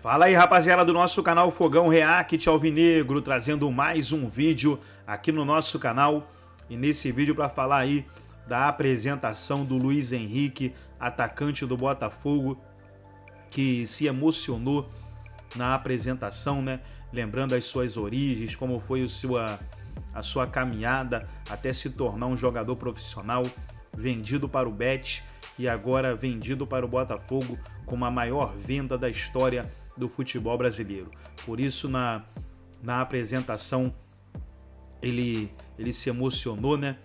Fala aí rapaziada do nosso canal Fogão React Alvinegro, trazendo mais um vídeo aqui no nosso canal e nesse vídeo para falar aí da apresentação do Luiz Henrique, atacante do Botafogo, que se emocionou na apresentação, né? Lembrando as suas origens, como foi o sua, a sua caminhada até se tornar um jogador profissional, vendido para o Bet e agora vendido para o Botafogo com a maior venda da história do futebol brasileiro. Por isso, na, na apresentação, ele, ele se emocionou, né?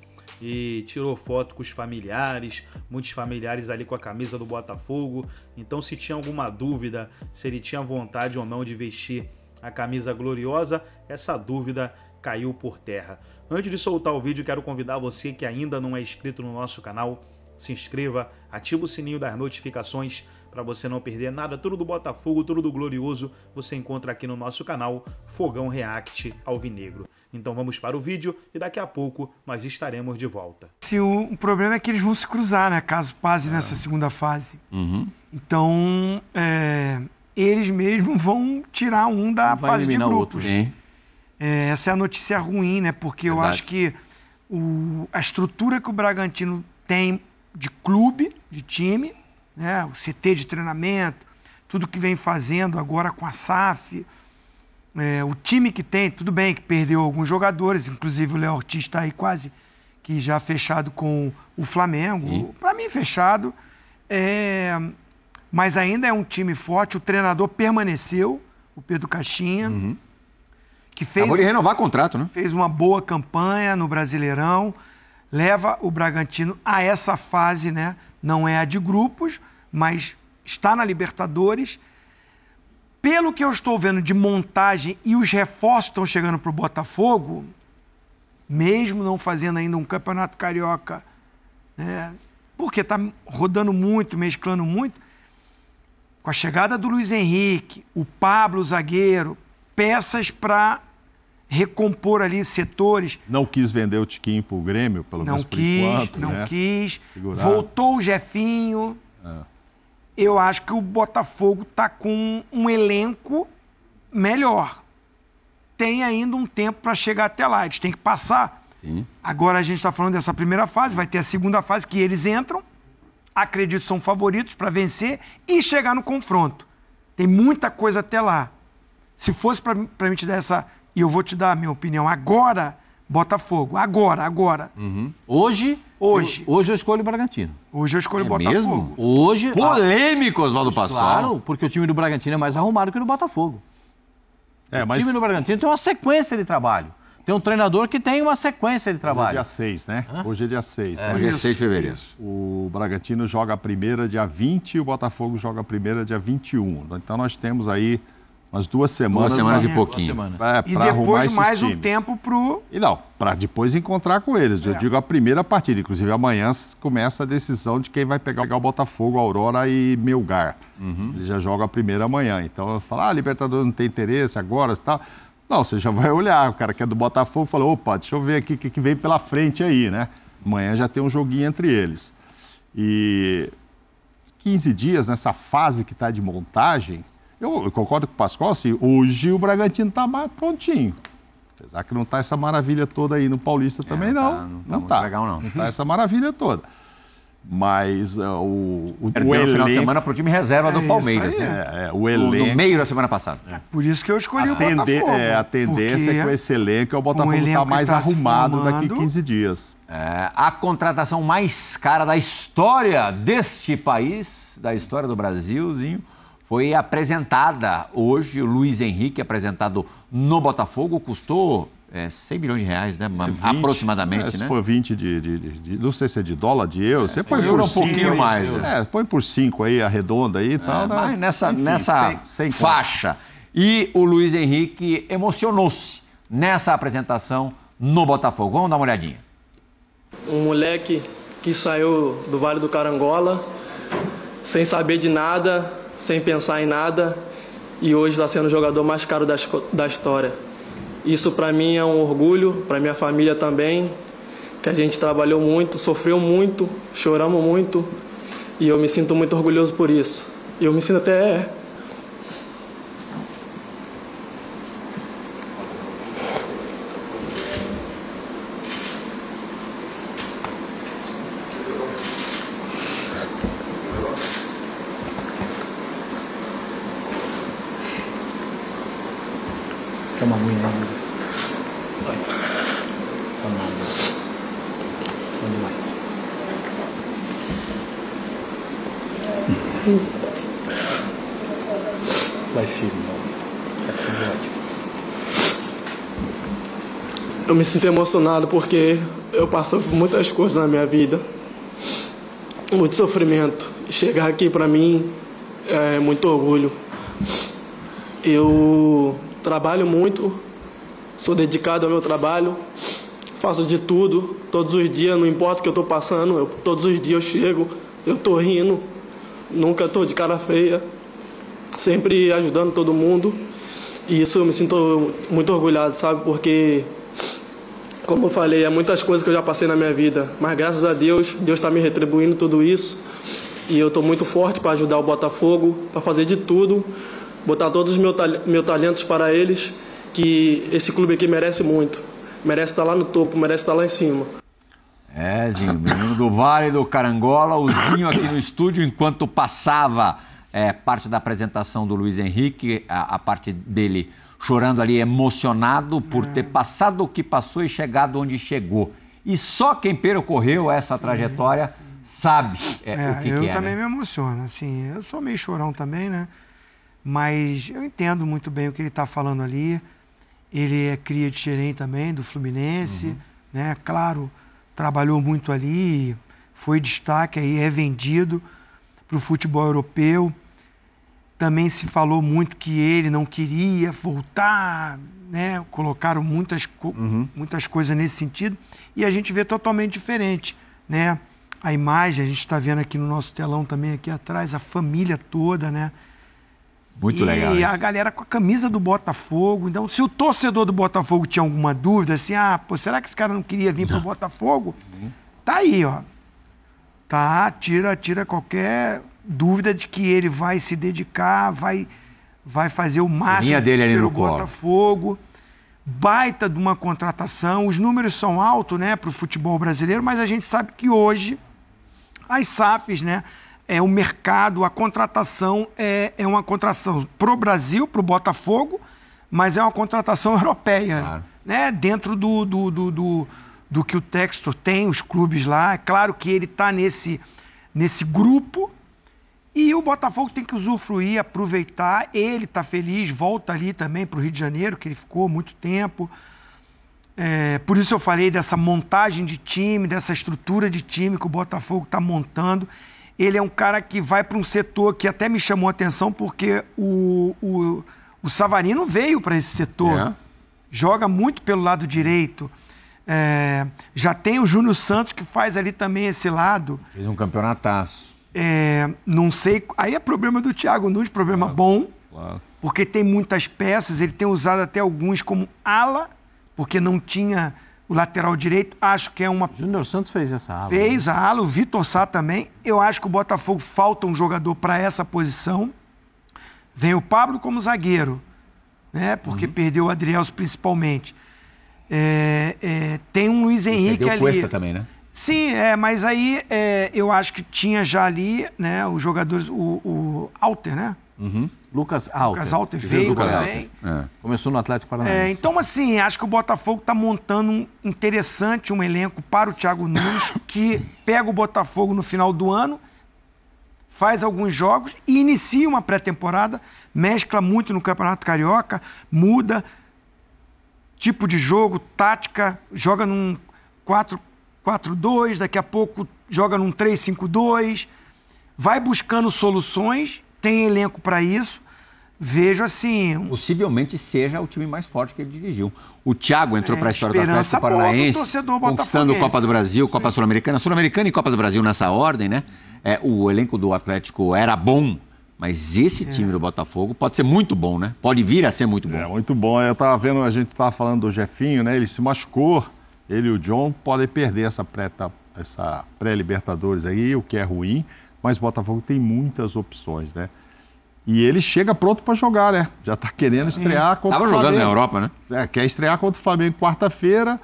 E tirou foto com os familiares, muitos familiares ali com a camisa do Botafogo. Então, se tinha alguma dúvida se ele tinha vontade ou não de vestir a camisa gloriosa, essa dúvida caiu por terra. Antes de soltar o vídeo, quero convidar você que ainda não é inscrito no nosso canal se inscreva, ativa o sininho das notificações para você não perder nada. Tudo do Botafogo, tudo do Glorioso, você encontra aqui no nosso canal Fogão React Alvinegro. Então vamos para o vídeo e daqui a pouco nós estaremos de volta. Se o, o problema é que eles vão se cruzar, né? Caso passe é. nessa segunda fase. Uhum. Então é, eles mesmos vão tirar um da Vai fase de grupos. É, essa é a notícia ruim, né? Porque Verdade. eu acho que o, a estrutura que o Bragantino tem de clube, de time, né? o CT de treinamento, tudo que vem fazendo agora com a SAF, é, o time que tem, tudo bem que perdeu alguns jogadores, inclusive o Léo Ortiz está aí quase que já fechado com o Flamengo, para mim fechado, é, mas ainda é um time forte, o treinador permaneceu, o Pedro Caixinha, uhum. que fez... Acabou de renovar contrato, né? Fez uma boa campanha no Brasileirão, leva o Bragantino a essa fase, né? Não é a de grupos, mas está na Libertadores. Pelo que eu estou vendo de montagem e os reforços estão chegando para o Botafogo, mesmo não fazendo ainda um campeonato carioca, né? porque está rodando muito, mesclando muito, com a chegada do Luiz Henrique, o Pablo zagueiro, peças para recompor ali setores. Não quis vender o Tiquinho para o Grêmio, pelo não menos quis, por enquanto. Não né? quis, Voltou o Jefinho. É. Eu acho que o Botafogo está com um elenco melhor. Tem ainda um tempo para chegar até lá. Eles têm que passar. Sim. Agora a gente está falando dessa primeira fase, vai ter a segunda fase que eles entram, acredito são favoritos para vencer e chegar no confronto. Tem muita coisa até lá. Se fosse para mim te dar essa e eu vou te dar a minha opinião agora, Botafogo. Agora, agora. Uhum. Hoje. Hoje. Eu, hoje eu escolho o Bragantino. Hoje eu escolho é o Botafogo. Mesmo? Hoje. Polêmico, Oswaldo Pascoal. Claro, porque o time do Bragantino é mais arrumado que o do Botafogo. É, o time do Bragantino tem uma sequência de trabalho. Tem um treinador que tem uma sequência de trabalho. Hoje é dia 6, né? Hã? Hoje é dia 6. Né? É, né? Hoje é 6 de fevereiro. O Bragantino joga a primeira dia 20 e o Botafogo joga a primeira dia 21. Então nós temos aí umas duas semanas. Duas semanas uma, e pouquinho. Pra, e depois mais times. um tempo pro. E não, para depois encontrar com eles. É. Eu digo a primeira partida. Inclusive, amanhã começa a decisão de quem vai pegar, o Botafogo, Aurora e Melgar. Uhum. Ele já joga a primeira amanhã. Então, falo, ah, Libertadores não tem interesse agora e tal. Não, você já vai olhar. O cara que é do Botafogo fala, opa, deixa eu ver aqui o que, que vem pela frente aí, né? Amanhã já tem um joguinho entre eles. E 15 dias nessa fase que está de montagem, eu, eu concordo com o Pascoal, assim, hoje o Bragantino está mais prontinho. Apesar que não está essa maravilha toda aí no Paulista é, também, tá, não, não. Não está. Tá, não está tá essa maravilha toda. Mas uh, o, o, o elenco... final de semana para o time reserva é do Palmeiras. Aí, né? é, é o elenco... No meio da semana passada. É. Por isso que eu escolhi a o tende... Botafogo. É, a tendência é que esse elenco, é o Botafogo está mais tá arrumado formando... daqui 15 dias. É, a contratação mais cara da história deste país, da história do Brasilzinho foi apresentada hoje, o Luiz Henrique apresentado no Botafogo, custou é, 100 milhões de reais, né? 20, é aproximadamente, é, né? 20 de, de, de, Não sei se é de dólar, de euro. É, você põe euro por é um cinco, pouquinho aí, mais. É. Né? É, põe por 5 aí, arredonda aí e tal. Mas nessa, Enfim, nessa sem, sem faixa. E o Luiz Henrique emocionou-se nessa apresentação no Botafogo. Vamos dar uma olhadinha. Um moleque que saiu do Vale do Carangola, sem saber de nada, sem pensar em nada, e hoje está sendo o jogador mais caro da, da história. Isso para mim é um orgulho, para minha família também, que a gente trabalhou muito, sofreu muito, choramos muito, e eu me sinto muito orgulhoso por isso. E eu me sinto até Vai. Tá มีอะไรประมาณนี้ onde mais vai firme Tá tudo ótimo eu me sinto emocionado porque eu passo por muitas coisas na minha vida, muito sofrimento. Chegar aqui pra mim é muito orgulho. Eu trabalho muito, sou dedicado ao meu trabalho, faço de tudo, todos os dias, não importa o que eu estou passando, eu, todos os dias eu chego, eu estou rindo, nunca estou de cara feia, sempre ajudando todo mundo. E isso eu me sinto muito orgulhado, sabe? Porque, como eu falei, há muitas coisas que eu já passei na minha vida, mas graças a Deus, Deus está me retribuindo tudo isso. E eu estou muito forte para ajudar o Botafogo, para fazer de tudo botar todos os meus talentos para eles, que esse clube aqui merece muito. Merece estar lá no topo, merece estar lá em cima. É, Zinho, menino do Vale do Carangola, o Zinho aqui no estúdio, enquanto passava é, parte da apresentação do Luiz Henrique, a, a parte dele chorando ali, emocionado por ter passado o que passou e chegado onde chegou. E só quem percorreu essa sim, trajetória sim. sabe é, é, o que, eu que é. Eu também né? me emociono, assim. Eu sou meio chorão também, né? Mas eu entendo muito bem o que ele está falando ali. Ele é cria de Xerém também, do Fluminense. Uhum. Né? Claro, trabalhou muito ali, foi destaque aí, é vendido para o futebol europeu. Também se falou muito que ele não queria voltar, né? colocaram muitas, co uhum. muitas coisas nesse sentido. E a gente vê totalmente diferente. Né? A imagem, a gente está vendo aqui no nosso telão também, aqui atrás, a família toda, né? Muito e legal. E a galera com a camisa do Botafogo. Então, se o torcedor do Botafogo tinha alguma dúvida, assim, ah, pô, será que esse cara não queria vir para o Botafogo? Uhum. Tá aí, ó. Tá, tira, tira qualquer dúvida de que ele vai se dedicar, vai, vai fazer o máximo Linha dele ali no Botafogo. Colo. Baita de uma contratação. Os números são altos, né, para o futebol brasileiro, mas a gente sabe que hoje as SAFs, né? é, o mercado, a contratação é, é uma contratação para o Brasil, para o Botafogo, mas é uma contratação europeia. Claro. Né? Dentro do, do, do, do, do que o Textor tem, os clubes lá. É claro que ele está nesse, nesse grupo e o Botafogo tem que usufruir, aproveitar. Ele está feliz, volta ali também para o Rio de Janeiro, que ele ficou muito tempo. É, por isso eu falei dessa montagem de time, dessa estrutura de time que o Botafogo está montando. Ele é um cara que vai para um setor que até me chamou a atenção, porque o, o, o Savarino veio para esse setor. É. Joga muito pelo lado direito. É, já tem o Júnior Santos que faz ali também esse lado. Fez um campeonataço. É, não sei. Aí é problema do Thiago Nunes, problema claro, bom. Claro. Porque tem muitas peças, ele tem usado até alguns como ala, porque não tinha o lateral direito. Acho que é uma. Júnior Santos fez essa ala. Né? Fez a ala, o Vitor Sá também. Eu acho que o Botafogo falta um jogador para essa posição. Vem o Pablo como zagueiro, né? Porque uhum. perdeu o Adriels principalmente. É, é, tem um Luiz Henrique ali. O Cuesta também, né? Sim, é, mas aí é, eu acho que tinha já ali, né, os jogadores, o, o Alter, né? Uhum. Lucas Alter. Lucas Alter veio Lucas também. Alter. É. Começou no Atlético Paranaense. É, então, assim, acho que o Botafogo está montando um interessante um elenco para o Thiago Nunes, que pega o Botafogo no final do ano, faz alguns jogos e inicia uma pré-temporada, mescla muito no Campeonato Carioca, muda tipo de jogo, tática, joga num 4 2 daqui a pouco joga num 3-5-2, vai buscando soluções, tem elenco para isso vejo assim. Possivelmente seja o time mais forte que ele dirigiu. O Thiago entrou é, para a história do Atlético Paranaense, conquistando Copa do Brasil, Copa Sul-Americana. Sul-Americana e Copa do Brasil nessa ordem, né? É, o elenco do Atlético era bom. Mas esse é. time é. do Botafogo pode ser muito bom, né? Pode vir a ser muito bom. É, muito bom. Eu estava vendo, a gente estava falando do Jefinho, né? Ele se machucou. Ele e o John podem perder essa pré-libertadores pré aí, o que é ruim. Mas o Botafogo tem muitas opções, né? E ele chega pronto para jogar, né? Já está querendo estrear contra Tava o Flamengo. Tava jogando na Europa, né? É, quer estrear contra o Flamengo quarta-feira,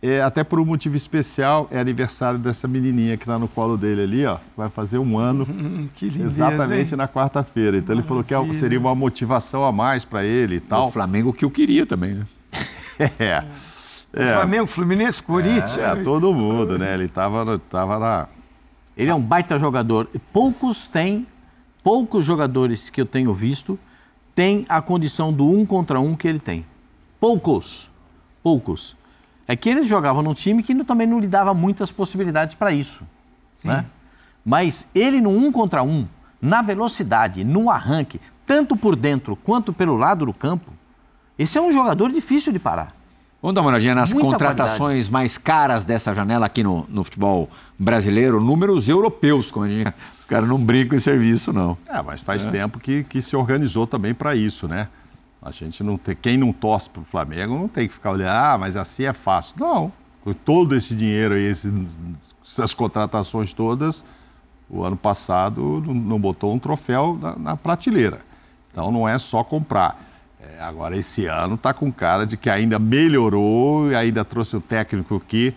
é, até por um motivo especial, é aniversário dessa menininha que está no colo dele ali, ó. Vai fazer um ano. Uhum, uhum, que lindeza, Exatamente hein? na quarta-feira. Então ele falou que é seria uma motivação a mais para ele e tal. O Flamengo que eu queria também, né? é. é. Flamengo, Fluminense, Corinthians. É, né? todo mundo, né? Ele estava tava lá. Ele é um baita jogador. Poucos têm poucos jogadores que eu tenho visto têm a condição do um contra um que ele tem. Poucos. Poucos. É que ele jogava num time que também não lhe dava muitas possibilidades para isso. Sim. Né? Mas ele no um contra um, na velocidade, no arranque, tanto por dentro quanto pelo lado do campo, esse é um jogador difícil de parar. Vamos dar uma olhadinha nas Muita contratações qualidade. mais caras dessa janela aqui no, no futebol brasileiro, números europeus, como a gente. Os caras não brincam em serviço, não. É, mas faz é. tempo que, que se organizou também para isso, né? A gente não tem. Quem não torce para o Flamengo não tem que ficar olhando, ah, mas assim é fácil. Não. Com todo esse dinheiro e essas contratações todas, o ano passado não botou um troféu na, na prateleira. Então não é só comprar. É, agora, esse ano está com cara de que ainda melhorou e ainda trouxe o técnico que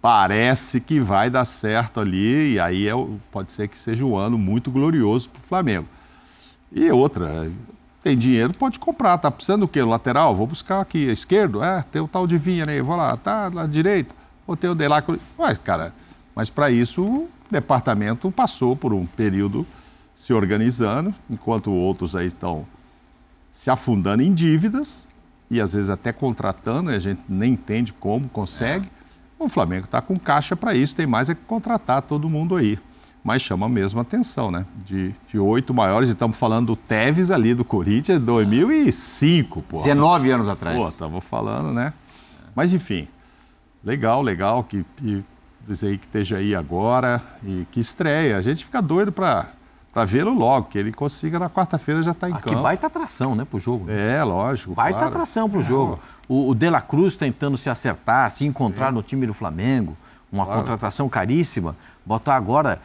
parece que vai dar certo ali, e aí é, pode ser que seja um ano muito glorioso para o Flamengo. E outra, tem dinheiro, pode comprar, está precisando do quê? lateral? Vou buscar aqui, esquerdo? É, tem o tal de Vinha né? vou lá, tá lá direito, ou tem o Delacro. Mas, cara, mas para isso o departamento passou por um período se organizando, enquanto outros aí estão se afundando em dívidas e às vezes até contratando, e a gente nem entende como consegue. É. O Flamengo está com caixa para isso, tem mais é que contratar todo mundo aí. Mas chama mesmo a atenção, né? De, de oito maiores, estamos falando do Tevez ali do Corinthians, 2005, pô. 19 anos atrás. Pô, estamos falando, né? Mas enfim, legal, legal que, que dizer que esteja aí agora e que estreia. A gente fica doido para para vê-lo logo, que ele consiga na quarta-feira já está em ah, campo. Que baita atração, né, para o jogo. Né? É, lógico. Baita claro. atração para o é, jogo. O, o De La Cruz tentando se acertar, se encontrar Sim. no time do Flamengo, uma claro. contratação caríssima. Botar agora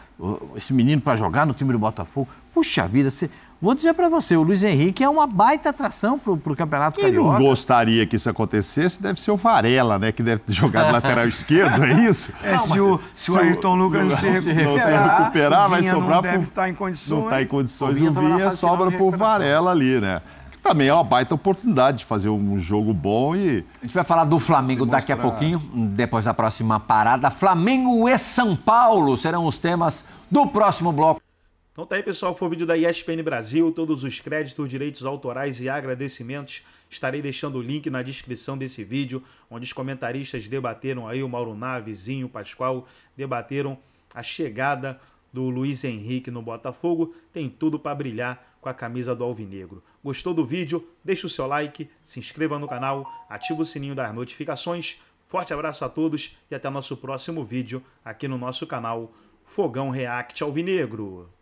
esse menino para jogar no time do Botafogo. Puxa vida, você. Vou dizer para você, o Luiz Henrique é uma baita atração para o Campeonato Quem Carioca. Quem não gostaria que isso acontecesse deve ser o Varela, né? Que deve ter jogado lateral esquerdo, é isso? É, não, se, o, se, se, o, Ayrton Lucas não, se recuperar, não se recuperar vai sobrar... Não deve tá estar tá em condições. Não está em condições o Vinha, e o Vinha sobra para o Varela ali, né? também é uma baita oportunidade de fazer um jogo bom e. A gente vai falar do Flamengo daqui a pouquinho, depois da próxima parada. Flamengo e São Paulo serão os temas do próximo bloco. Então tá aí, pessoal, foi o vídeo da ESPN Brasil, todos os créditos, direitos autorais e agradecimentos. Estarei deixando o link na descrição desse vídeo, onde os comentaristas debateram aí o Mauro Navezinho, o Pascoal, debateram a chegada do Luiz Henrique no Botafogo. Tem tudo para brilhar com a camisa do Alvinegro. Gostou do vídeo? Deixa o seu like, se inscreva no canal, ativa o sininho das notificações. Forte abraço a todos e até nosso próximo vídeo aqui no nosso canal Fogão React Alvinegro.